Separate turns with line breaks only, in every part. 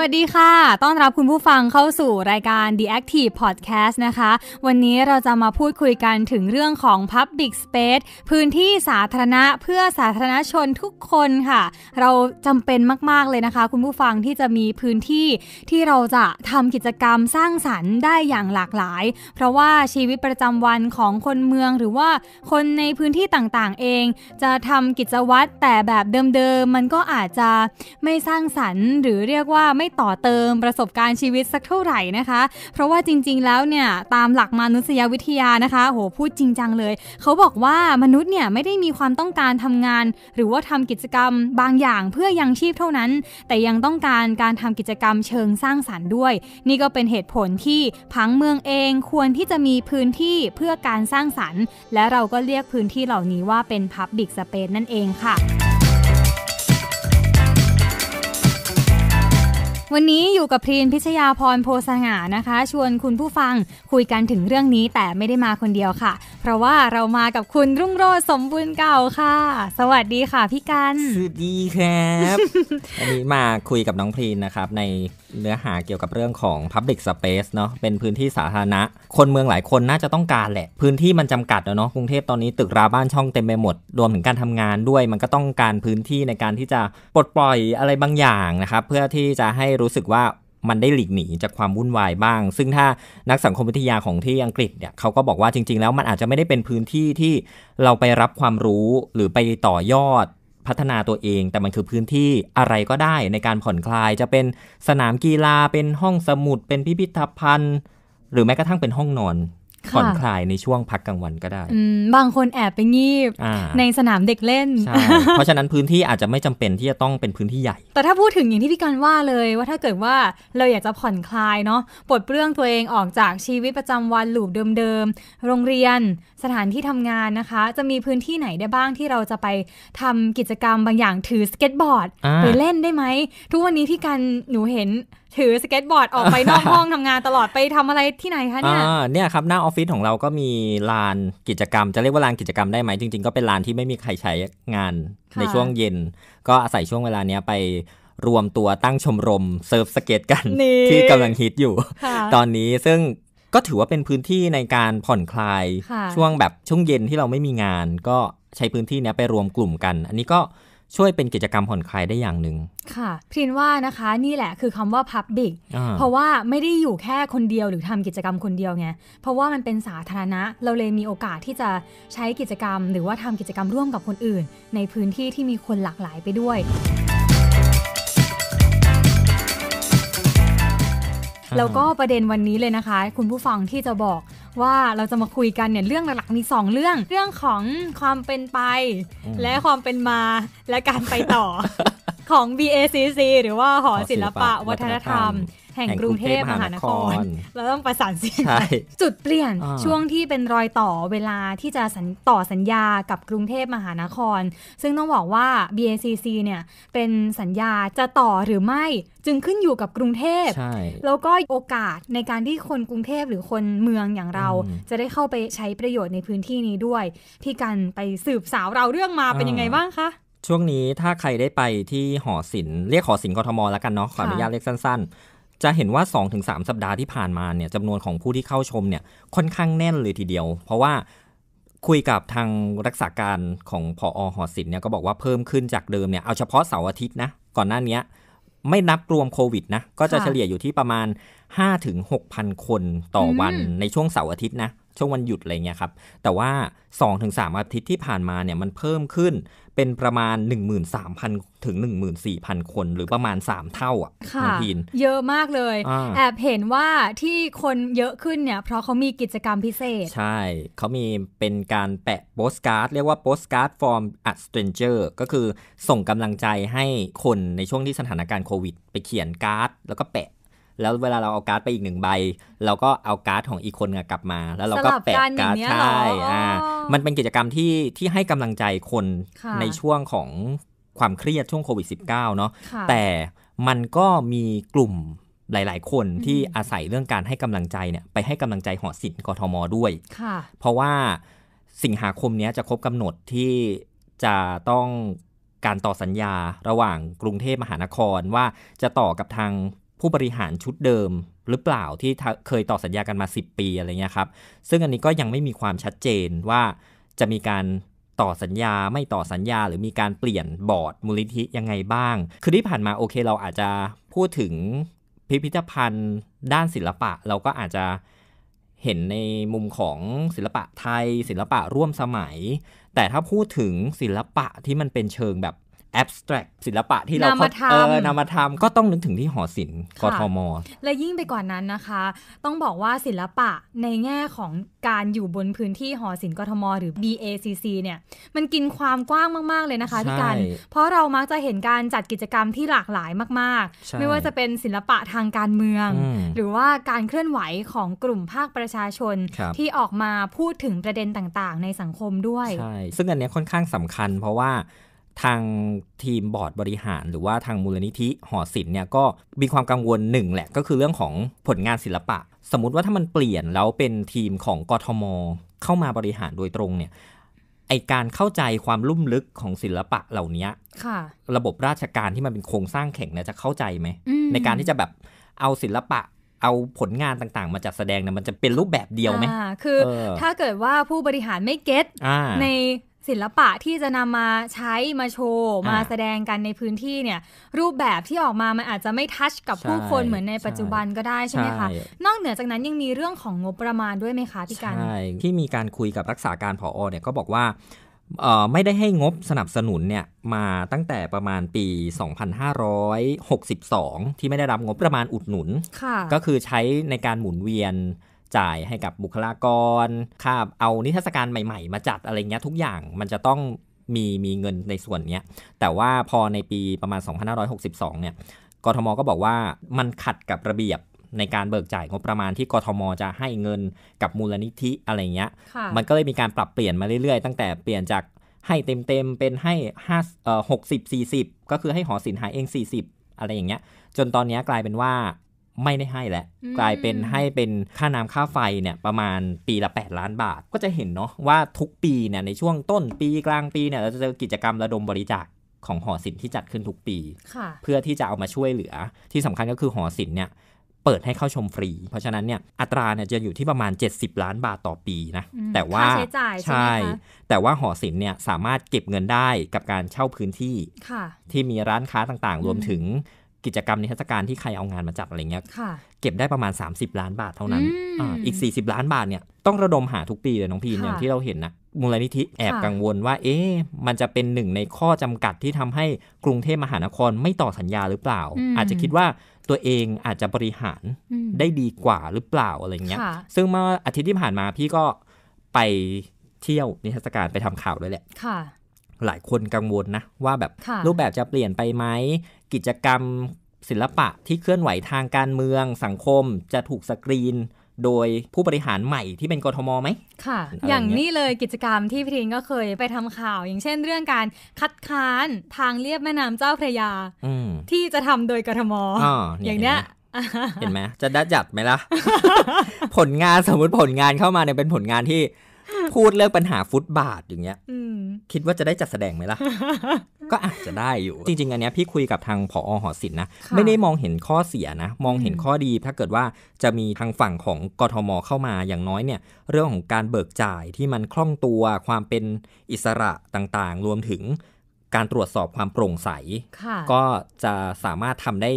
วัสดีค่ะ ต้อนรับคุณผู้ฟังเข้าสู่รายการ The Active Podcast นะคะ วันนี้เราจะมาพูดคุยกันถึงเรื่องของ Public Space พื้นที่สาธารณะเพื่อสาธารณชนทุกคนค่ะ เราจำเป็นมาก ๆ เลยนะคะ คุณผู้ฟังที่จะมีพื้นที่ที่เราจะทำกิจกรรมสร้างสรรค์ได้อย่างหลากหลาย เพราะว่าชีวิตประจำวันของคนเมืองหรือว่าคนในพื้นที่ต่างๆเอง จะทำกิจวัตรแต่แบบเดิมๆมันก็อาจจะไม่สร้างสรรค์ หรือเรียกว่าไม่ต่อเติมประสบการณ์ชีวิตสักเท่าไหร่นะคะ เพราะว่าจริงๆแล้วเนี่ยตามหลักมนุษยวิทยานะคะโห พูดจริงจังเลย เขาบอกว่ามนุษย์เนี่ย ไม่ได้มีความต้องการทำงาน หรือว่าทำกิจกรรมบางอย่างเพื่อยังชีพเท่านั้น แต่ยังต้องการการทำกิจกรรมเชิงสร้างสารรค์ด้วย นี่ก็เป็นเหตุผลที่ผังเมืองเองควรที่จะมีพื้นที่เพื่อการสร้างสารรค์และเราก็เรียกพื้นที่เหล่านี้ว่าเป็นพับบิกสเปซนั่นเองค่ะวันนี้อยู่กับพรีนพิชยาพรโพสง่านะคะ ชวนคุณผู้ฟังคุยกันถึงเรื่องนี้แต่ไม่ได้มาคนเดียวค่ะ เพราะว่าเรามากับคุณรุ่งโรจน์สมบูรณ์เก่าค่ะ สวัสดีค่ะพี่กัน สวัสดีครับ
วันนี้มาคุยกับน้องพรีนนะครับในเนื้อหาเกี่ยวกับเรื่องของ Public Space เนาะเป็นพื้นที่สาธารณะ คนเมืองหลายคนน่าจะต้องการแหละพื้นที่มันจำกัดเนาะกรุงเทพตอนนี้ตึกราบ้านช่องเต็มไปหมดรวมถึงการทำงานด้วย มันก็ต้องการพื้นที่ในการที่จะปลดปล่อยอะไรบางอย่างนะครับเพื่อที่จะให้รู้สึกว่ามันได้หลีกหนีจากความวุ่นวายบ้าง ซึ่งถ้านักสังคมวิทยาของที่อังกฤษเนี่ยเขาก็บอกว่าจริง ๆ แล้วมันอาจจะไม่ได้เป็นพื้นที่ที่เราไปรับความรู้หรือไปต่อยอดพัฒนาตัวเอง แต่มันคือพื้นที่อะไรก็ได้ในการผ่อนคลายจะเป็นสนามกีฬาเป็นห้องสมุด เป็นพิพิธภัณฑ์ หรือแม้กระทั่งเป็นห้องนอนผ่อนคลายในช่วงพักกลางวันก็ได้
บางคนแอบไปงีบในสนามเด็กเล่น เพร
าะฉะนั้นพื้นที่อาจจะไม่จำเป็นที่จะต้องเป็นพื้นที่ใหญ่
แต่ถ้าพูดถึงอย่างที่พี่การว่าเลย ว่าถ้าเกิดว่าเราอยากจะผ่อนคลายเนาะ ปลดเปลื้องตัวเองออกจากชีวิตประจำวันหลูบเดิมๆ โรงเรียนสถานที่ทำงานนะคะ จะมีพื้นที่ไหนได้บ้างที่เราจะไปทำกิจกรรมบางอย่างถือสเก็ตบอร์ดไปเล่นได้ไหม ทุกวันนี้พี่การหนูเห็นถือสเก็ตบอร์ดออกไปนอกห้องทำงานตลอดไปทำอะไรที่ไหนคะเนี่ย
เนี่ยครับหน้าออฟฟิศของเราก็มีลานกิจกรรมจะเรียกว่าลานกิจกรรมได้ไหมจริงๆ ก็เป็นลานที่ไม่มีใครใช้งานในช่วงเย็น ก็อาศัยช่วงเวลาเนี้ยไปรวมตัวตั้งชมรมเซิร์ฟสเก็ตกันที่กำลังฮิตอยู่ตอนนี้ซึ่งก็ถือว่าเป็นพื้นที่ในการผ่อนคลายช่วงแบบช่วงเย็นที่เราไม่มีงาน ก็ใช้พื้นที่นี้ไปรวมกลุ่มกัน อันนี้ก็ช่วยเป็นกิจกรรมผ่อนคลายได้อย่างหนึ่ง
ค่ะพินว่านะคะนี่แหละคือคำว่าพับบิกเพราะว่าไม่ได้อยู่แค่คนเดียวหรือทำกิจกรรมคนเดียวไงเพราะว่ามันเป็นสาธารณะ เราเลยมีโอกาสที่จะใช้กิจกรรม หรือว่าทำกิจกรรมร่วมกับคนอื่น ในพื้นที่ที่มีคนหลากหลายไปด้วยแล้วก็ประเด็นวันนี้เลยนะคะ คุณผู้ฟังที่จะบอกว่าเราจะมาคุยกันเนี่ยเรื่องหลัก ๆ มี 2 เรื่อง เรื่องของความเป็นไป และความเป็นมาและการไปต่อของ BACC หรือว่าหอศิลปะวัฒนธรรมแห่งกรุงเทพมหานคร เราต้องประสานเสียงจุดเปลี่ยนช่วงที่เป็นรอยต่อเวลาที่จะต่อสัญญากับกรุงเทพมหานคร ซึ่งต้องบอกว่า BACC เนี่ยเป็นสัญญาจะต่อหรือไม่จึงขึ้นอยู่กับกรุงเทพใช่แล้วก็โอกาสในการที่คนกรุงเทพหรือคนเมืองอย่างเรา จะได้เข้าไปใช้ประโยชน์ในพื้นที่นี้ด้วยพี่กันไปสืบสาวเราเรื่องมาเป็นยังไงบ้างคะ
ช่วงนี้ถ้าใครได้ไปที่หอศิลป์เรียกหอศิลป์กทม แล้วกันเนาะขออนุญาตเรียกสั้นจะเห็นว่า 2-3 สัปดาห์ที่ผ่านมาเนี่ยจำนวนของผู้ที่เข้าชมเนี่ยค่อนข้างแน่นเลยทีเดียว เพราะว่าคุยกับทางรักษาการของพออหอศิลป์เนี่ยก็บอกว่าเพิ่มขึ้นจากเดิมเนี่ยเอาเฉพาะเสาร์อาทิตย์นะก่อนหน้านี้ไม่นับรวมโควิดนะก็จะเฉลี่ยอยู่ที่ประมาณ 5-6,000 คนต่อวันในช่วงเสาร์อาทิตย์นะช่วงวันหยุดอะไรเงี้ยครับ แต่ว่า 2-3 อาทิตย์ที่ผ่านมาเนี่ยมันเพิ่มขึ้นเป็นประมาณ 13,000 ถึง 14,000 คน หรือประมาณ 3 เท่าอ่ะค่ะพีน
เยอะมากเลยแอบเห็นว่าที่คนเยอะขึ้นเนี่ยเพราะเขามีกิจกรรมพิเศษ
ใช่ เขามีเป็นการแปะโปสการ์ดเรียกว่าโปสการ์ดฟอร์อัดสเตรนเจอร์ก็คือส่งกำลังใจให้คนในช่วงที่สถานการณ์โควิด ไปเขียนการ์ด แล้วก็แปะแล้วเวลาเราเอาการ์ดไปอีกหนึ่งใบ เราก็เอาการ์ดของอีกคนกลับมา แล้วเราก็แปะการ์ดใช่อ่ามันเป็นกิจกรรมที่ที่ให้กำลังใจคนในช่วงของความเครียดช่วงโควิด -19 เนาะ แต่มันก็มีกลุ่มหลาย ๆ คนที่อาศัยเรื่องการให้กำลังใจเนี่ยไปให้กำลังใจหอศิลป์กทมด้วย เพราะว่าสิงหาคมนี้จะครบกำหนดที่ จะต้องการต่อสัญญาระหว่างกรุงเทพมหานครว่าจะต่อกับทางผู้บริหารชุดเดิมหรือเปล่าที่เคยต่อสัญญากันมา 10 ปีอะไรเงี้ยครับ ซึ่งอันนี้ก็ยังไม่มีความชัดเจนว่าจะมีการต่อสัญญาไม่ต่อสัญญา หรือมีการเปลี่ยนบอร์ดมูลนิธิยังไงบ้าง คือที่ผ่านมาโอเค เราอาจจะพูดถึงพิพิธภัณฑ์ด้านศิลปะเราก็อาจจะเห็นในมุมของศิลปะไทย ศิลปะร่วมสมัย แต่ถ้าพูดถึงศิลปะที่มันเป็นเชิงแบบแอบสแตรกศิลปะที่เราาเออนำมาทำก็ต้องนึกถึงที่หอศิลป์กทม
และยิ่งไปกว่านั้นนะคะ ต้องบอกว่าศิลปะในแง่ของการอยู่บนพื้นที่หอศิลป์กทม หรือ BACC เนี่ย มันกินความกว้างมากๆ เลยนะคะพี่การเพราะเรามักจะเห็นการจัดกิจกรรมที่หลากหลายมาก ๆ ไม่ว่าจะเป็นศิลปะทางการเมือง หรือว่าการเคลื่อนไหวของกลุ่มภาคประชาชนที่ออกมาพูดถึงประเด็นต่างๆ ในสังคมด้วยใช
่ซึ่งอันนี้ค่อนข้างสำคัญเพราะว่าทางทีมบอร์ดบริหารหรือว่าทางมูลนิธิหอศิลป์เนี่ย ก็มีความกังวลหนึ่งแหละ ก็คือเรื่องของผลงานศิลปะ สมมติว่าถ้ามันเปลี่ยนแล้วเป็นทีมของกทม เข้ามาบริหารโดยตรงเนี่ยไอการเข้าใจความลุ่มลึกของศิลปะเหล่านี้ระบบราชการที่มันเป็นโครงสร้างแข็งเนี่ยจะเข้าใจไหมในการที่จะแบบเอาศิลปะ เอาผลงานต่างๆมาจัดแสดงเนี่ยมันจะเป็นรูปแบบเดียวไหมคือออถ้าเก
ิดว่าผู้บริหารไม่เก็ตในศิลปะที่จะนำมาใช้มาโชว์มาแสดงกันในพื้นที่เนี่ยรูปแบบที่ออกมามันอาจจะไม่ทัชกับผู้คนเหมือนในปัจจุบันก็ได้ใช่ไหมคะนอกเหนือจากนั้นยังมีเรื่องของงบประมาณด้วยไหมคะพี่กันใช่
ที่มีการคุยกับรักษาการผอ เนี่ยก็บอกว่าไม่ได้ให้งบสนับสนุนเนี่ยมาตั้งแต่ประมาณปี 2562 ที่ไม่ได้รับงบประมาณอุดหนุนก็คือใช้ในการหมุนเวียนจ่ายให้กับบุคลากรค่าเอานิทรรศการใหม่ๆมาจัดอะไรเงี้ยทุกอย่าง มันจะต้องมีมีเงินในส่วนนี้แต่ว่าพอในปีประมาณ2562เนี่ย กทมก็บอกว่ามันขัดกับระเบียบในการเบิกจ่ายงบประมาณที่กทมจะให้เงินกับมูลนิธิอะไรเงี้ย มันก็เลยมีการปรับเปลี่ยนมาเรื่อยๆตั้งแต่เปลี่ยนจากให้เต็มๆเป็นให้ห้าเอ่อหกสิบสี่สิบก็คือให้หอศิลป์หายเองสี่สิบอะไรอย่างเงี้ย จนตอนนี้กลายเป็นว่าไม่ได้ให้แล้วกลายเป็นให้เป็นค่าน้ำค่าไฟเนี่ยประมาณปีละ 8 ล้านบาทก็จะเห็นเนาะว่าทุกปีเนี่ยในช่วงต้นปีกลางปีเนี่ยเราจะเจอกิจกรรมระดมบริจาคของหอศิลป์ที่จัดขึ้นทุกปีเพื่อที่จะเอามาช่วยเหลือ ที่สำคัญก็คือหอศิลป์เนี่ยเปิดให้เข้าชมฟรี เพราะฉะนั้นเนี่ยอัตราเนี่ยจะอยู่ที่ประมาณ 70 ล้านบาทต่อปีนะแต่ว่าใช่ใชใช่แต่ว่าหอศิลป์เนี่ยสามารถเก็บเงินได้กับการเช่าพื้นที่ที่มีร้านค้าต่างๆ รวมถึงกิจกรรม นิทรรศการที่ใครเอางานมาจัดอะไรเงี้ย เก็บได้ประมาณ 30 ล้านบาทเท่านั้นออีก 40 ล้านบาทเนี่ย ต้องระดมหาทุกปีเลยน้องพีนอย่างที่เราเห็นนะมูลนิธิแอบกังวลว่าเอ๊ะมันจะเป็นหนึ่งในข้อจำกัดที่ทำให้กรุงเทพมหานครไม่ต่อสัญญาหรือเปล่า อาจจะคิดว่าตัวเองอาจจะบริหารได้ดีกว่าหรือเปล่าอะไรเงี้ยซึ่งเมื่ออาทิตย์ที่ผ่านมาพี่ก็ไปเที่ยวนิทรรศการไปทำข่าวด้วยแหละหลายคนกังวลนะว่าแบบรูปแบบจะเปลี่ยนไปไหม กิจกรรมศิลปะที่เคลื่อนไหวทางการเมืองสังคมจะถูกสกรีน โดยผู้บริหารใหม่ที่เป็นกทมไหม
ค่ะ อย่างนี้เลยกิจกรรมที่พี่ทนก็เคยไปทำข่าว อย่างเช่นเรื่องการคัดค้านทางเรียบแม่น้ำเจ้าพระยา ที่จะทำโดยกทมออย่างเนี้ย
เห็นไหมจะดัดจัดไหมล่ะผลงานสมมติผลงานเข้ามาเนี่ยเป็นผลงานที่พูดเรื่องปัญหาฟุตบาท อย่างเงี้ยคิดว่าจะได้จัดแสดงไหมล่ะ ก็อาจจะได้อยู่ จริงๆ อันเนี้ยพี่คุยกับทางผอหอศิลป์นะไม่ได้มองเห็นข้อเสียนะ มองเห็นข้อดีถ้าเกิดว่าจะมีทางฝั่งของกทม เข้ามาอย่างน้อยเนี่ยเรื่องของการเบิกจ่ายที่มันคล่องตัวความเป็นอิสระต่างๆ รวมถึงการตรวจสอบความโปร่งใสก็จะสามารถทำได้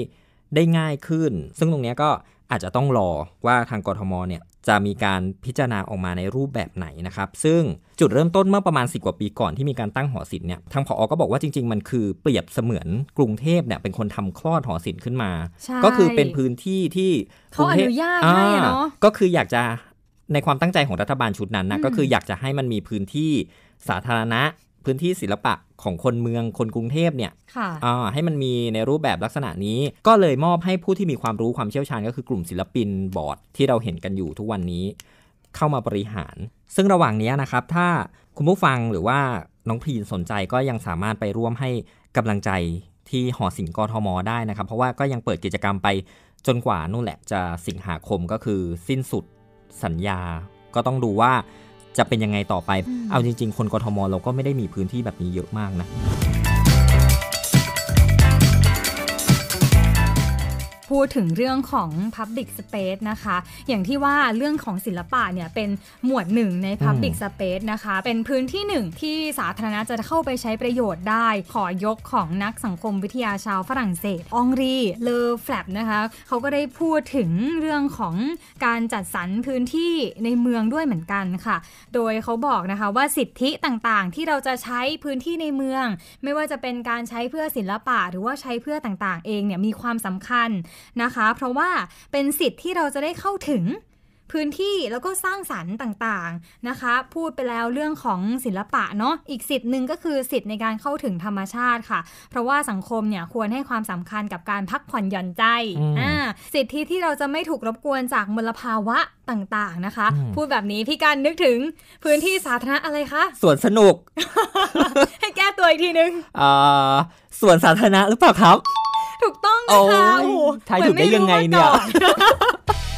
ได้ง่ายขึ้น ซึ่งตรงนี้ก็อาจจะต้องรอว่าทางกทมเนี่ยจะมีการพิจารณาออกมาในรูปแบบไหนนะครับ ซึ่งจุดเริ่มต้นเมื่อประมาณ 10 กว่าปีก่อนที่มีการตั้งหอศิลป์เนี่ยทางผอก็บอกว่าจริงๆมันคือเปรียบเสมือนกรุงเทพเนี่ยเป็นคนทำคลอดหอศิลป์ขึ้นมา ก็คือเป็นพื้นที่ที่เขาอนุญาตให้เนาะก็คืออยากจะในความตั้งใจของรัฐบาลชุดนั้นนะก็คืออยากจะให้มันมีพื้นที่สาธารณะพื้นที่ศิลปะของคนเมืองคนกรุงเทพเนี่ยให้มันมีในรูปแบบลักษณะนี้ ก็เลยมอบให้ผู้ที่มีความรู้ความเชี่ยวชาญก็คือกลุ่มศิลปินบอร์ดที่เราเห็นกันอยู่ทุกวันนี้เข้ามาบริหาร ซึ่งระหว่างนี้นะครับ ถ้าคุณผู้ฟังหรือว่าน้องพีนสนใจก็ยังสามารถไปร่วมให้กำลังใจที่หอศิลป์กทมได้นะครับ เพราะว่าก็ยังเปิดกิจกรรมไปจนกว่านู่นแหละจะสิงหาคมก็คือสิ้นสุด สัญญา ก็ต้องดูว่าจะเป็นยังไงต่อไป เอาจริงๆ คนกทม เราก็ไม่ได้มีพื้นที่แบบนี้เยอะมากนะ
พูดถึงเรื่องของ Public Space นะคะอย่างที่ว่าเรื่องของศิลปะเนี่ยเป็นหมวดหนึ่งใน Public Space นะคะเป็นพื้นที่หนึ่งที่สาธารณะจะเข้าไปใช้ประโยชน์ได้ ขอยกของนักสังคมวิทยาชาวฝรั่งเศสองรีเลอแฟลบนะคะเขาก็ได้พูดถึงเรื่องของการจัดสรรพื้นที่ในเมืองด้วยเหมือนกันค่ะ โดยเขาบอกนะคะว่าสิทธิต่างๆที่เราจะใช้พื้นที่ในเมือง ไม่ว่าจะเป็นการใช้เพื่อศิลปะ หรือว่าใช้เพื่อต่างๆ เองเนี่ยมีความสำคัญนะคะ เพราะว่าเป็นสิทธิ์ที่เราจะได้เข้าถึงพื้นที่แล้วก็สร้างสรรค์ต่างๆนะคะ พูดไปแล้วเรื่องของศิลปะเนาะ อีกสิทธิ์หนึ่งก็คือสิทธิ์ในการเข้าถึงธรรมชาติค่ะ เพราะว่าสังคมเนี่ยควรให้ความสำคัญกับการพักผ่อนหย่อนใจ อ่า สิทธิที่เราจะไม่ถูกรบกวนจากมลภาวะต่างๆนะคะ พูดแบบนี้พี่การนึกถึงพื้นที่สาธารณะอะไรคะ สวนสนุก ให้แก้ตัวอีกทีนึง
อ่าสวนสาธารณะหรือเปล่าครับ
ถูกต้องนะคะโอ้ทยถูกได้ยังไงเนี่ย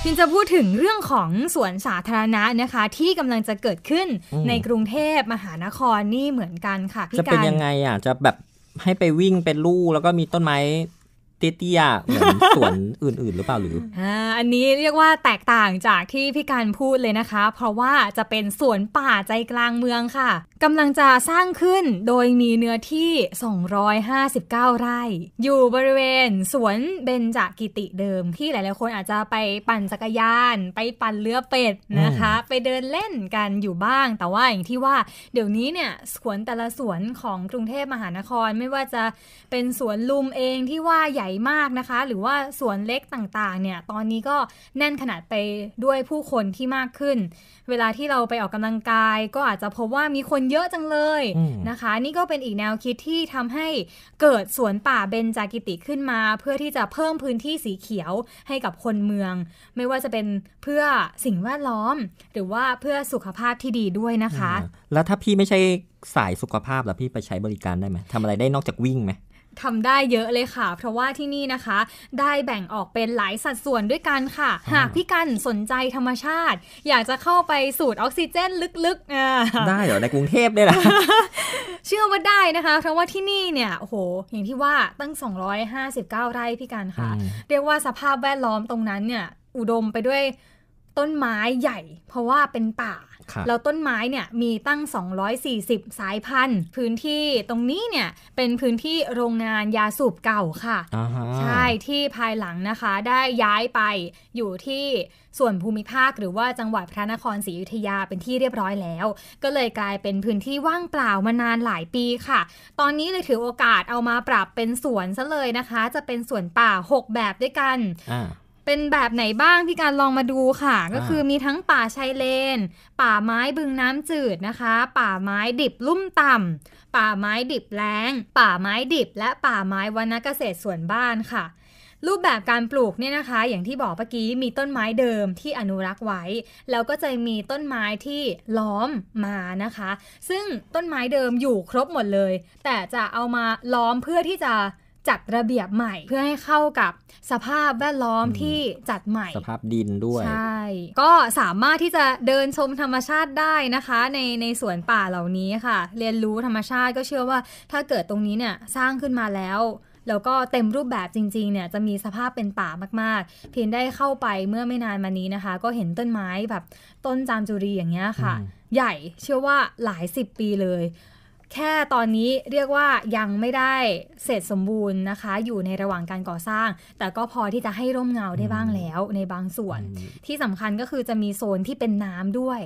พินจะพูดถึงเรื่องของสวนสาธารณะนะคะที่กำลังจะเกิดขึ้นในกรุงเทพมหานครนี่เหมือนกันค่ะจะเป็นยังไง
อ่ะ จะแบบให้ไปวิ่งเป็นลู่แล้วก็มีต้นไม้เตี้ยๆเหมือนสวนอื่นๆหรือเปล่าหรือ
อันนี้เรียกว่าแตกต่างจากที่พี่การพูดเลยนะคะ เพราะว่าจะเป็นสวนป่าใจกลางเมืองค่ะกำลังจะสร้างขึ้นโดยมีเนื้อที่ 259 ไร่ อยู่บริเวณสวนเบญจกิติเดิมที่หลายๆคนอาจจะไปปั่นจักรยานไปปั่นเรือเป็ดนะคะไปเดินเล่นกันอยู่บ้างแต่ว่าอย่างที่ว่าเดี๋ยวนี้เนี่ยสวนแต่ละสวนของกรุงเทพมหานครไม่ว่าจะเป็นสวนลุมเองที่ว่าใหญ่ญ่มากนะคะ หรือว่าสวนเล็กต่างๆ เนี่ยตอนนี้ก็แน่นขนาดไปด้วยผู้คนที่มากขึ้น เวลาที่เราไปออกกำลังกาย ก็อาจจะพบว่ามีคนเยอะจังเลยนะคะ นี่ก็เป็นอีกแนวคิดที่ทำให้เกิดสวนป่าเบญจากิติขึ้นมา เพื่อที่จะเพิ่มพื้นที่สีเขียวให้กับคนเมือง ไม่ว่าจะเป็นเพื่อสิ่งแวดล้อม หรือว่าเพื่อสุขภาพที่ดีด้วยนะคะ
แล้วถ้าพี่ไม่ใช่สายสุขภาพแล้วพี่ไปใช้บริการได้ไหมทำอะไรได้นอกจากวิ่งไหม
ทำได้เยอะเลยค่ะ เพราะว่าที่นี่นะคะ ได้แบ่งออกเป็นหลายสัดส่วนด้วยกันค่ะ หากพี่กันสนใจธรรมชาติอยากจะเข้าไปสูดออกซิเจน ลึกๆได้เห
รอในกรุงเทพเนี่ยอะ
เชื่อว่าได้นะคะ เพราะว่าที่นี่เนี่ยโอ้โหอย่างที่ว่าตั้ง 259 ไร่พี่กันค่ะเรียกว่าสภาพแวดล้อมตรงนั้นเนี่ย อุดมไปด้วยต้นไม้ใหญ่ เพราะว่าเป็นป่าแล้วต้นไม้เนี่ยมีตั้ง 240 สายพันธุ์พื้นที่ตรงนี้เนี่ยเป็นพื้นที่โรงงานยาสูบเก่าค่ะใช่ที่ภายหลังนะคะได้ย้ายไปอยู่ที่ส่วนภูมิภาคหรือว่าจังหวัดพระนครศรีอยุธยาเป็นที่เรียบร้อยแล้ว ก็เลยกลายเป็นพื้นที่ว่างเปล่ามานานหลายปีค่ะ ตอนนี้เลยถือโอกาสเอามาปรับเป็นสวนซะเลยนะคะ จะเป็นสวนป่า 6 แบบด้วยกันเป็นแบบไหนบ้างพี่การลองมาดูค่ะ ก็คือมีทั้งป่าชายเลน ป่าไม้บึงน้ำจืดนะคะ ป่าไม้ดิบลุ่มต่ำป่าไม้ดิบแล้ง ป่าไม้ดิบและป่าไม้วรรณเกษตรส่วนบ้านค่ะ รูปแบบการปลูกเนี่ยนะคะ อย่างที่บอกเมื่อกี้มีต้นไม้เดิมที่อนุรักษ์ไว้แล้วก็จะมีต้นไม้ที่ล้อมมานะคะ ซึ่งต้นไม้เดิมอยู่ครบหมดเลย แต่จะเอามาล้อมเพื่อที่จะจัดระเบียบใหม่เพื่อให้เข้ากับสภาพแวดล้อมที่จัดใหม่ ส
ภาพดินด้วย ใช
่ ก็สามารถที่จะเดินชมธรรมชาติได้นะคะ ในในสวนป่าเหล่านี้ค่ะ เรียนรู้ธรรมชาติก็เชื่อว่า ถ้าเกิดตรงนี้เนี่ย สร้างขึ้นมาแล้ว แล้วก็เต็มรูปแบบจริงๆเนี่ยจะมีสภาพเป็นป่ามาก ๆ เพียงได้เข้าไปเมื่อไม่นานมานี้นะคะ ก็เห็นต้นไม้แบบต้นจามจุรีอย่างเงี้ยค่ะ ใหญ่เชื่อว่าหลายสิบปีเลยแค่ตอนนี้เรียกว่ายังไม่ได้เสร็จสมบูรณ์นะคะอยู่ในระหว่างการก่อสร้าง แต่ก็พอที่จะให้ร่มเงาได้บ้างแล้วในบางส่วน ที่สำคัญก็คือจะมีโซนที่เป็นน้ำด้วย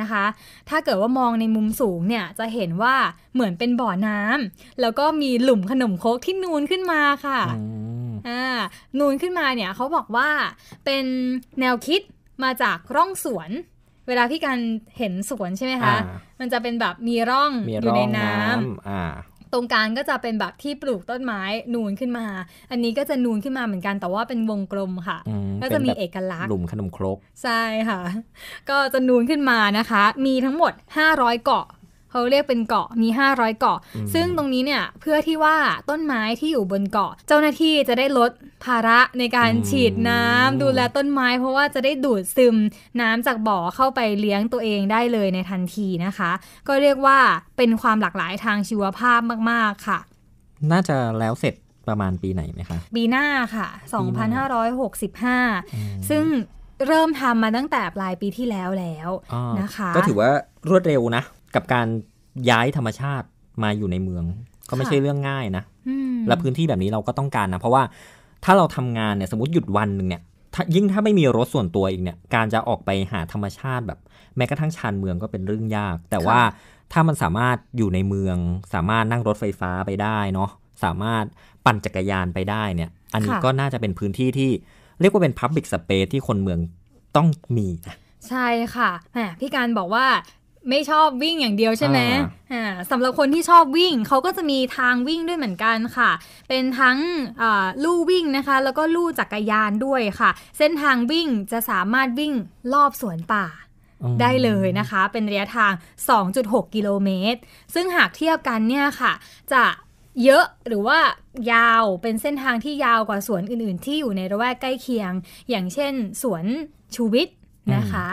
นะคะ ถ้าเกิดว่ามองในมุมสูงเนี่ย จะเห็นว่าเหมือนเป็นบ่อน้ำแล้วก็มีหลุมขนมโคกที่นูนขึ้นมาค่ะอ่านูนขึ้นมาเนี่ยเขาบอกว่าเป็นแนวคิดมาจากร่องสวนเวลาพี่การเห็นสวนใช่ไหมคะ มันจะเป็นแบบมีร่องอยู่ในน้
ำ
ตรงกลางก็จะเป็นแบบที่ปลูกต้นไม้นูนขึ้นมา อันนี้ก็จะนูนขึ้นมาเหมือนกันแต่ว่าเป็นวงกลมค่ะ ก็จะมีเอกลักษณ์หล
ุมขนมครก
ใช่ค่ะ ก็จะนูนขึ้นมานะคะ มีทั้งหมด500เกาะเขาเรียกเป็นเกาะ มี500เกาะ ซึ่งตรงนี้เนี่ยเพื่อที่ว่าต้นไม้ที่อยู่บนเกาะ เจ้าหน้าที่จะได้ลดภาระในการฉีดน้ำดูแลต้นไม้เพราะว่าจะได้ดูดซึมน้ำจากบ่อเข้าไปเลี้ยงตัวเองได้เลยในทันทีนะคะ ก็เรียกว่าเป็นความหลากหลายทางชีวภาพมากๆค่ะ
น่าจะแล้วเสร็จประมาณปีไหนไหมคะ
ปีหน้าค่ะ 2565 ซึ่งเริ่มทำมาตั้งแต่ปลายปีที่แล้วแล้วนะคะ ก็ถือ
ว่ารวดเร็วนะกับการย้ายธรรมชาติมาอยู่ในเมือง ก็ไม่ใช่เรื่องง่ายนะและพื้นที่แบบนี้เราก็ต้องการนะเพราะว่าถ้าเราทำงานเนี่ยสมมติหยุดวันหนึ่งเนี่ย ยิ่งถ้าไม่มีรถส่วนตัวอีกเนี่ย การจะออกไปหาธรรมชาติแบบแม้กระทั่งชานเมืองก็เป็นเรื่องยาก แต่ว่าถ้ามันสามารถอยู่ในเมือง สามารถนั่งรถไฟฟ้าไปได้เนาะสามารถปั่นจักรยานไปได้เนี่ย อันนี้ก็น่าจะเป็นพื้นที่ที่เรียกว่าเป็นพับบิกสเปซที่คนเมืองต้องมีนะ
ใช่ค่ะแหมพี่การบอกว่าไม่ชอบวิ่งอย่างเดียวใช่ไหมสำหรับคนที่ชอบวิ่งเขาก็จะมีทางวิ่งด้วยเหมือนกันค่ะ เป็นทั้งลู่วิ่งนะคะแล้วก็ลู่จักรยานด้วยค่ะ เส้นทางวิ่งจะสามารถวิ่งรอบสวนป่าได้เลยนะคะเป็นระยะทาง 2.6 กิโลเมตร ซึ่งหากเทียบกันเนี่ยค่ะ จะเยอะหรือว่ายาวเป็นเส้นทางที่ยาวกว่าสวนอื่น ๆ ที่อยู่ในระแวกใกล้เคียง อย่างเช่น สวนชูวิทย์นะคะ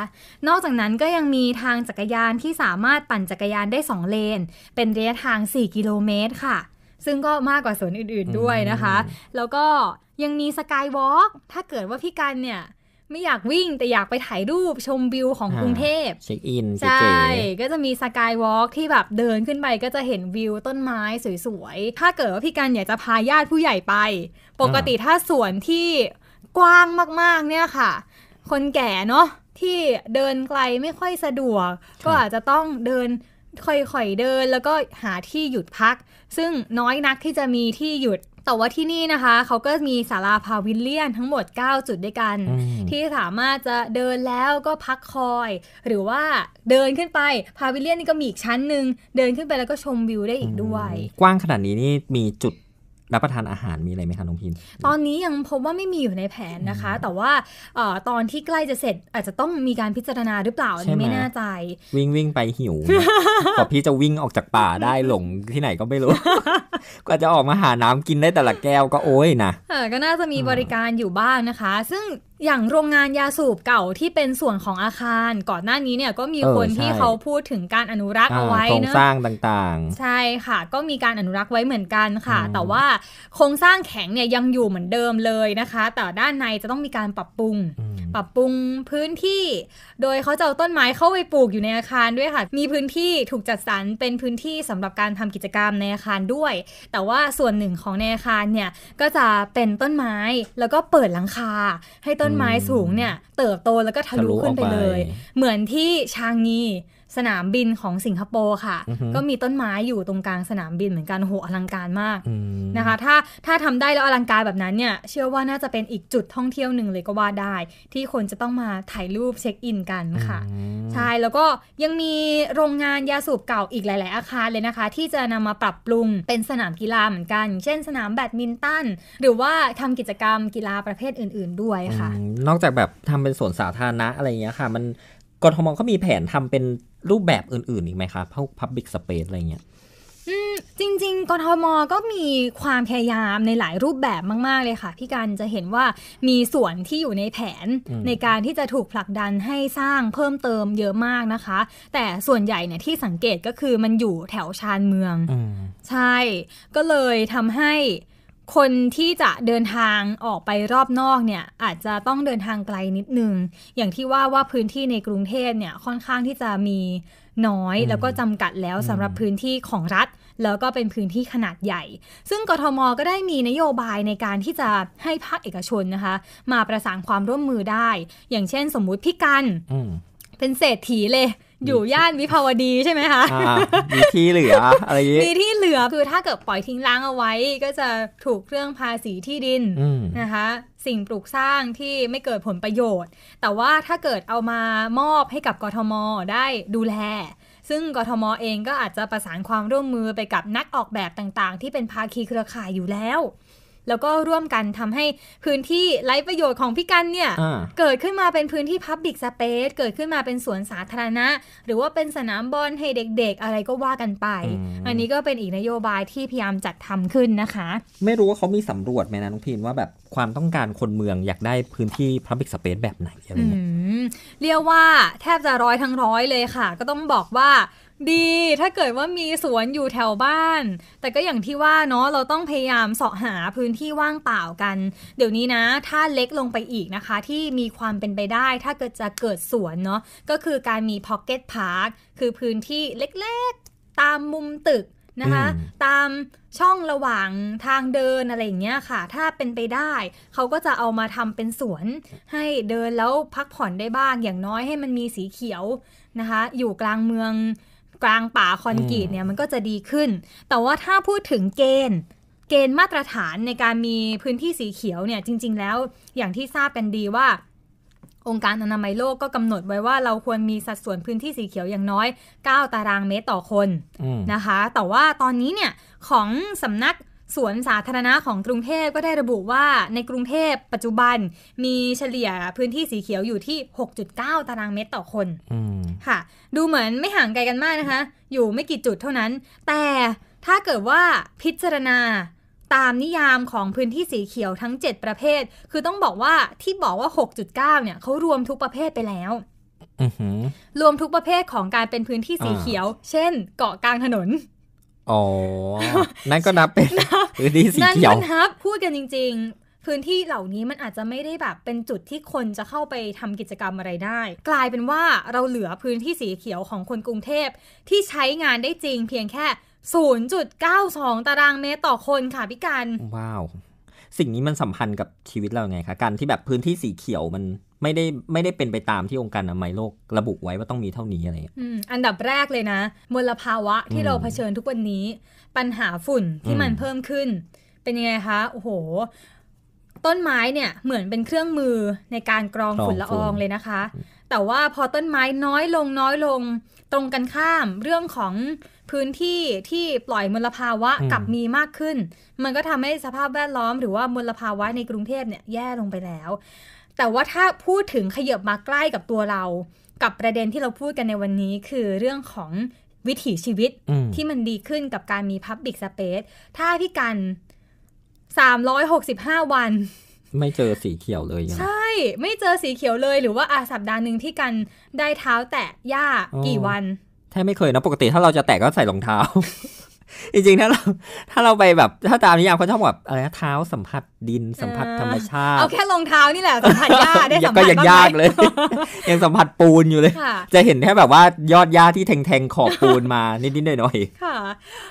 นอกจากนั้นก็ยังมีทางจักรยานที่สามารถปั่นจักรยานได้ 2 เลน เป็นระยะทาง 4 กิโลเมตรค่ะ ซึ่งก็มากกว่าสวนอื่นๆด้วยนะคะ แล้วก็ยังมีสกายวอล์กถ้าเกิดว่าพี่กันเนี่ย ไม่อยากวิ่งแต่อยากไปถ่ายรูปชมวิวของกรุงเทพเช็คอินใช่ก็จะมีสกายวอล์กที่แบบเดินขึ้นไปก็จะเห็นวิวต้นไม้สวยๆ ถ้าเกิดว่าพี่กันอยากจะพาญาติผู้ใหญ่ไป ปกติถ้าสวนที่กว้างมากๆเนี่ยค่ะ คนแก่เนาะที่เดินไกลไม่ค่อยสะดวก ก็อาจจะต้องเดินค่อยๆเดินแล้วก็หาที่หยุดพัก ซึ่งน้อยนักที่จะมีที่หยุด แต่ว่าที่นี่นะคะเขาก็มีศาลาพาวิลเลียนทั้งหมด 9 จุดด้วยกัน ที่สามารถจะเดินแล้วก็พักคอย หรือว่าเดินขึ้นไปพาวิลเลียนนี่ก็มีอีกชั้นหนึ่งเดินขึ้นไปแล้วก็ชมวิวได้อีกด้วย
กว้างขนาดนี้นี่มีจุดรับประทานอาหารมีอะไรไหมคะน้องพิน
ตอนนี้ยังพบว่าไม่มีอยู่ในแผนนะคะ แต่ว่าตอนที่ใกล้จะเสร็จอาจจะต้องมีการพิจารณาหรือเปล่า ไม่แน่ใจ
วิ่งวิ่งไปหิวกว่าพี่จะวิ่งออกจากป่าได้หลงที่ไหนก็ไม่รู้กว่าจะออกมาหาน้ำกินได้แต่ละแก้วก็โอ้ยนะ
ก็น่าจะมีบริการอยู่บ้างนะคะ ซึ่งอย่างโรงงานยาสูบเก่าที่เป็นส่วนของอาคาร ก่อนหน้านี้เนี่ยก็มีคนที่เขาพูดถึงการอนุรักษ์เอาไว้เนอะโครงสร้าง
ต่างๆ ใช
่ค่ะก็มีการอนุรักษ์ไว้เหมือนกันค่ะ แต่ว่าโครงสร้างแข็งเนี่ยยังอยู่เหมือนเดิมเลยนะคะ แต่ด้านในจะต้องมีการปรับปรุง ปรับปรุงพื้นที่ โดยเขาจะเอาต้นไม้เข้าไปปลูกอยู่ในอาคารด้วยค่ะ มีพื้นที่ถูกจัดสรรเป็นพื้นที่สำหรับการทำกิจกรรมในอาคารด้วย แต่ว่าส่วนหนึ่งของในอาคารเนี่ยก็จะเป็นต้นไม้แล้วก็เปิดหลังคา ให้ต้นต้นไม้สูงเนี่ยเติบโตแล้วก็ทะลุขึ้นไปเลย เหมือนที่ชางงีสนามบินของสิงคโปร์ค่ะ ก็มีต้นไม้อยู่ตรงกลางสนามบินเหมือนกันโหอลังการมากนะคะ ถ้าถ้าทำได้แล้วอลังการแบบนั้นเนี่ย เชื่อว่าน่าจะเป็นอีกจุดท่องเที่ยวหนึ่งเลยก็ว่าได้ ที่คนจะต้องมาถ่ายรูปเช็คอิน กันค่ะใช่แล้วก็ยังมีโรงงานยาสูบเก่าอีกหลาย ๆ อาคารเลยนะคะ ที่จะนำมาปรับปรุงเป็นสนามกีฬาเหมือนกัน เช่นสนามแบดมินตันหรือว่าทำกิจกรรมกีฬาประเภทอื่น ๆ ด้วยค่ะ
นอกจากแบบทำเป็นสวนสาธารณะอะไรอย่างเงี้ยค่ะมันกรทมเขามีแผนทำเป็นรูปแบบอื่นๆอีกไหมคะพวกพับบิคสเปซอะไรเงี้ย
จริงๆกรทม ก็มีความพยายามในหลายรูปแบบมาก ๆเลยค่ะพี่การจะเห็นว่ามีส่วนที่อยู่ในแผน ในการที่จะถูกผลักดันให้สร้างเพิ่มเติมเยอะมากนะคะ แต่ส่วนใหญ่เนี่ยที่สังเกตก็คือมันอยู่แถวชานเมือง ใช่ก็เลยทำให้คนที่จะเดินทางออกไปรอบนอกเนี่ยอาจจะต้องเดินทางไกลนิดนึงอย่างที่ว่าว่าพื้นที่ในกรุงเทพเนี่ยค่อนข้างที่จะมีน้อยแล้วก็จำกัดแล้วสำหรับพื้นที่ของรัฐ แล้วก็เป็นพื้นที่ขนาดใหญ่ ซึ่งกทมก็ได้มีนโยบายในการที่จะให้ภาคเอกชนนะคะ มาประสานความร่วมมือได้ อย่างเช่นสมมุติพี่กัน เป็นเศรษฐีเลยอยู่ย่านวิภาวดีใช่ไหมคะม
ีที่เหลืออะไรี้ มี
ที่เหลือคือถ้าเกิดปล่อยทิ้งร้างเอาไว้ ก็จะถูกเรื่องภาษีที่ดินนะคะ สิ่งปลูกสร้างที่ไม่เกิดผลประโยชน์ แต่ว่าถ้าเกิดเอามามอบให้กับกทมได้ดูแล ซึ่งกทมเองก็อาจจะประสานความร่วมมือไปกับนักออกแบบต่างๆ ที่เป็นภาคีเครือข่ายอยู่แล้วแล้วก็ร่วมกันทำให้พื้นที่ไร้ประโยชน์ของพี่กันเนี่ย เกิดขึ้นมาเป็นพื้นที่พับบิกสเปซเกิดขึ้นมาเป็นสวนสาธารณะ หรือว่าเป็นสนามบอลให้เด็กๆ อะไรก็ว่ากันไป อันนี้ก็เป็นอีกนโยบายที่พยายามจัดทำขึ้นนะคะ
ไม่รู้ว่าเขามีสำรวจไหมนะน้องพินว่าแบบความต้องการคนเมืองอยากได้พื้นที่พับบิกสเปซแบบไหนอะไรเง
ี้ยเรียกว่าแทบจะร้อยทั้งร้อยเลยค่ะ ก็ต้องบอกว่าดี ถ้าเกิดว่ามีสวนอยู่แถวบ้าน แต่ก็อย่างที่ว่าเนาะเราต้องพยายามเสาะหาพื้นที่ว่างเปล่ากัน เดี๋ยวนี้นะถ้าเล็กลงไปอีกนะคะ ที่มีความเป็นไปได้ ถ้าเกิดจะเกิดสวนเนาะก็คือการมีพ็อกเก็ตพาร์คคือพื้นที่เล็กๆ ตามมุมตึกนะคะ ตามช่องระหว่างทางเดินอะไรอย่างเงี้ยค่ะ ถ้าเป็นไปได้เขาก็จะเอามาทำเป็นสวน ให้เดินแล้วพักผ่อนได้บ้าง อย่างน้อยให้มันมีสีเขียวนะคะ อยู่กลางเมืองกลางป่าคอนกรีตเนี่ยมันก็จะดีขึ้น แต่ว่าถ้าพูดถึงเกณฑ์ เกณฑ์มาตรฐานในการมีพื้นที่สีเขียวเนี่ยจริงๆแล้วอย่างที่ทราบกันดีว่า องค์การอนามัยโลกก็กำหนดไว้ว่าเราควรมีสัดส่วนพื้นที่สีเขียวอย่างน้อย 9 ตารางเมตรต่อคนนะคะ แต่ว่าตอนนี้เนี่ยของสำนักสวนสาธารณะของกรุงเทพก็ได้ระบุว่าในกรุงเทพปัจจุบันมีเฉลี่ยพื้นที่สีเขียวอยู่ที่ 6.9 ตารางเมตรต่อคนค่ะ ดูเหมือนไม่ห่างไกลกันมากนะคะ อยู่ไม่กี่จุดเท่านั้น แต่ถ้าเกิดว่าพิจารณาตามนิยามของพื้นที่สีเขียวทั้ง 7 ประเภท คือต้องบอกว่าที่บอกว่า 6.9 เนี่ยเขารวมทุกประเภทไปแล้วรวมทุกประเภทของการเป็นพื้นที่สีเขียว เช่น เกาะกลางถนน
อ๋อ นั่นก็นับเป็
นพื้นที่สีเขียวนั่นนับ พูดกันจริงๆ พื้นที่เหล่านี้มันอาจจะไม่ได้แบบเป็นจุดที่คนจะเข้าไปทำกิจกรรมอะไรได้ กลายเป็นว่าเราเหลือพื้นที่สีเขียวของคนกรุงเทพ ที่ใช้งานได้จริง เพียงแค่ 0.92 ตารางเมตรต่อคนค่ะพี่กัน
ว้าว สิ่งนี้มันสัมพันธ์กับชีวิตเราไงคะ การที่แบบพื้นที่สีเขียวมันไม่ได้ไม่ได้เป็นไปตามที่องค์การอนามัยโลกระบุไว้ว่าต้องมีเท่านี้อะไรอ
อันดับแรกเลยนะมลภาวะที่เราเผชิญทุกวันนี้ ปัญหาฝุ่นที่มันเพิ่มขึ้น เป็นยังไงคะโอ้โห ต้นไม้เนี่ยเหมือนเป็นเครื่องมือในการกรองฝุ่นละอองเลยนะคะ แต่ว่าพอต้นไม้น้อยลงน้อยลงตรงกันข้ามเรื่องของพื้นที่ที่ปล่อยมลภาวะกับมีมากขึ้น มันก็ทำให้สภาพแวดล้อมหรือว่ามลภาวะในกรุงเทพเนี่ยแย่ลงไปแล้วแต่ว่าถ้าพูดถึงขยับมาใกล้กับตัวเรา กับประเด็นที่เราพูดกันในวันนี้คือเรื่องของวิถีชีวิตที่มันดีขึ้นกับการมีพับบิกสเปซถ้าพี่กัน 365 วัน
ไม่เจอสีเขียวเลยใช
่ ไม่เจอสีเขียวเลยหรือว่าอาสัปดาห์หนึ่งพี่กันได้เท้าแตะหญ้ากี่วัน
แทบไม่เคยนะ ปกติถ้าเราจะแตะก็ใส่รองเท้าจริงๆถ้าเราถ้าเราไปแบบถ้าตามนิยามเขาชอบแบบอะไรเท้าสัมผัสดินสัมผัสธรรมชาติเอาแค
่รองเท้านี่แหละสัมผัสหญ้าได้สัมผัสก็ยังยากเลย
ยังสัมผัสปูนอยู่เลยจะเห็นแค่แบบว่ายอดหญ้าที่แทงๆขอบปูนมานิดๆหน่อย
ๆค่ะ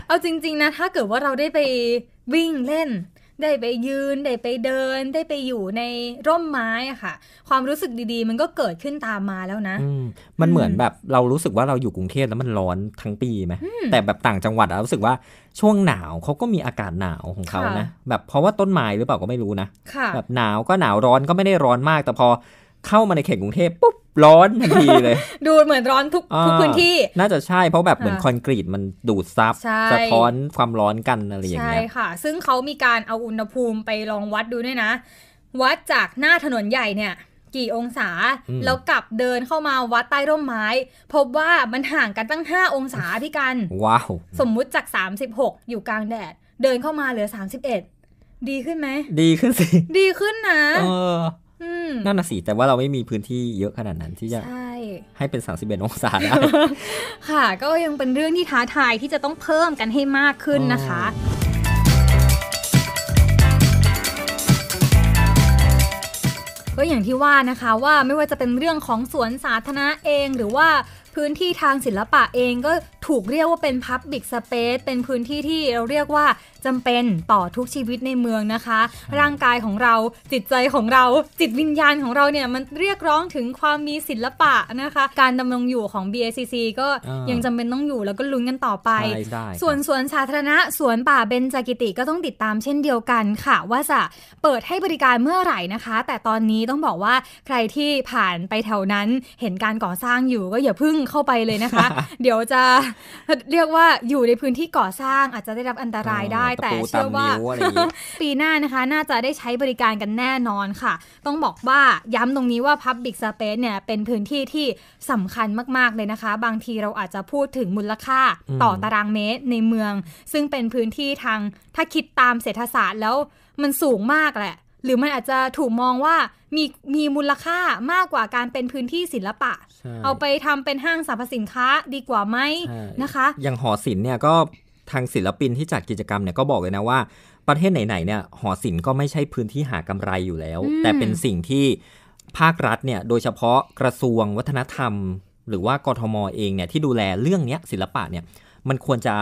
เอาจริง ๆนะ ถ้าเกิดว่าเราได้ไปวิ่งเล่นได้ไปยืน ได้ไปเดิน ได้ไปอยู่ในร่มไม้อะค่ะ ความรู้สึกดีๆมันก็เกิดขึ้นตามมาแล้วนะ
มันเหมือนแบบเรารู้สึกว่าเราอยู่กรุงเทพแล้วมันร้อนทั้งปีไหมแต่แบบต่างจังหวัดเรารู้สึกว่าช่วงหนาวเขาก็มีอากาศหนาวของเขานะแบบเพราะว่าต้นไม้หรือเปล่าก็ไม่รู้นะแบบหนาวก็หนาวร้อนก็ไม่ได้ร้อนมากแต่พอเข้ามาในเขตกรุงเทพปุ๊บร้อนทันทีเลย
ดูเหมือนร้อนทุกทุกพื้นที่ น
่าจะใช่เพราะแบบเหมือนคอนกรีตมันดูดซับสะท้อนความร้อนกันอะไรอย่างเงี้ยใช
่ค่ะ ซึ่งเขามีการเอาอุณหภูมิไปลองวัดดูด้วยนะ วัดจากหน้าถนนใหญ่เนี่ย กี่องศา แล้วกลับเดินเข้ามาวัดใต้ร่มไม้ พบว่ามันห่างกันตั้ง 5 องศาพี่กันว้าวสมมุติจาก 36 อยู่กลางแดดเดินเข้ามาเหลือ31ดีขึ้นไหมดีขึ้นสิ ดีขึ้นนะนั่
นน่ะสิแต่ว่าเราไม่มีพื้นที่เยอะขนาดนั้นที่จะใให้เป็น 31 องศาได้
ค่ะก็ยังเป็นเรื่องที่ท้าทายที่จะต้องเพิ่มกันให้มากขึ้นนะคะ ก็อย่างที่ว่านะคะว่าไม่ว่าจะเป็นเรื่องของสวนสาธารณะเองหรือว่าพื้นที่ทางศิลปะเองก็ถูกเรียกว่าเป็น Public Space เป็นพื้นที่ที่เราเรียกว่าจำเป็นต่อทุกชีวิตในเมืองนะคะ ร่างกายของเราจิตใจของเราจิตวิญญาณของเราเนี่ยมันเรียกร้องถึงความมีศิลปะนะคะ การดำรงอยู่ของ BACC ก็ยังจำเป็นต้องอยู่แล้วก็ลุ้นกันต่อไป ส่วนสวนสาธารณะสวนป่าเบนจกิติก็ต้องติดตามเช่นเดียวกันค่ะ ว่าจะเปิดให้บริการเมื่อไหร่นะคะ แต่ตอนนี้ต้องบอกว่าใครที่ผ่านไปแถวนั้นเห็นการก่อสร้างอยู่ก็อย่าเพิ่งเข้าไปเลยนะคะ เดี๋ยวจะเรียกว่าอยู่ในพื้นที่ก่อสร้างอาจจะได้รับอันตรายได้ แต่เชื่อว่าปีหน้านะคะน่าจะได้ใช้บริการกันแน่นอนค่ะ ต้องบอกว่าย้ำตรงนี้ว่า Public Space เนี่ย เป็นพื้นที่ที่สำคัญมาก ๆ เลยนะคะ บางทีเราอาจจะพูดถึงมูลค่าต่อตารางเมตร ในเมือง ซึ่งเป็นพื้นที่ทางถ้าคิดตามเศรษฐศาสตร์แล้วมันสูงมากแหละหรือมันอาจจะถูกมองว่ามีมีมูลค่ามากกว่าการเป็นพื้นที่ศิลปะ เอาไปทำเป็นห้างสรรพสินค้าดีกว่าไหมนะคะ
อย่างหอศิลป์เนี่ยก็ทางศิลปินที่จัดกิจกรรมเนี่ยก็บอกเลยนะว่า ประเทศไหนๆเนี่ยหอศิลป์ก็ไม่ใช่พื้นที่หากำไรอยู่แล้ว แต่เป็นสิ่งที่ภาครัฐเนี่ยโดยเฉพาะกระทรวงวัฒนธรรม หรือว่ากทมเองเนี่ยที่ดูแลเรื่องนี้ศิลปะเนี่ยมันควรจะ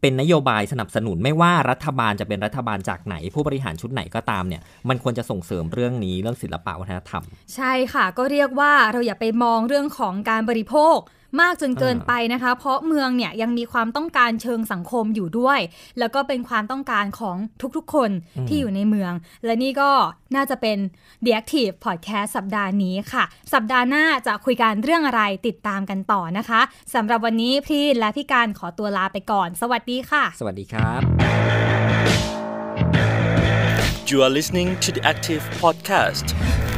เป็นนโยบายสนับสนุนไม่ว่ารัฐบาลจะเป็นรัฐบาลจากไหน ผู้บริหารชุดไหนก็ตามเนี่ย มันควรจะส่งเสริมเรื่องนี้ เรื่องศิลปะวัฒน
ธรรมใช่ค่ะก็เรียกว่าเราอย่าไปมองเรื่องของการบริโภคมากจนเกินไปนะคะ เพราะเมืองเนี่ยยังมีความต้องการเชิงสังคมอยู่ด้วย แล้วก็เป็นความต้องการของทุกๆ คนที่อยู่ในเมือง และนี่ก็น่าจะเป็น The Active Podcast สัปดาห์นี้ค่ะ สัปดาห์หน้าจะคุยกันเรื่องอะไรติดตามกันต่อนะคะสำหรับวันนี้พี่และพี่การขอตัวลาไปก่อน สวัสดีค่ะ สวัสดีครับ You are listening to the Active Podcast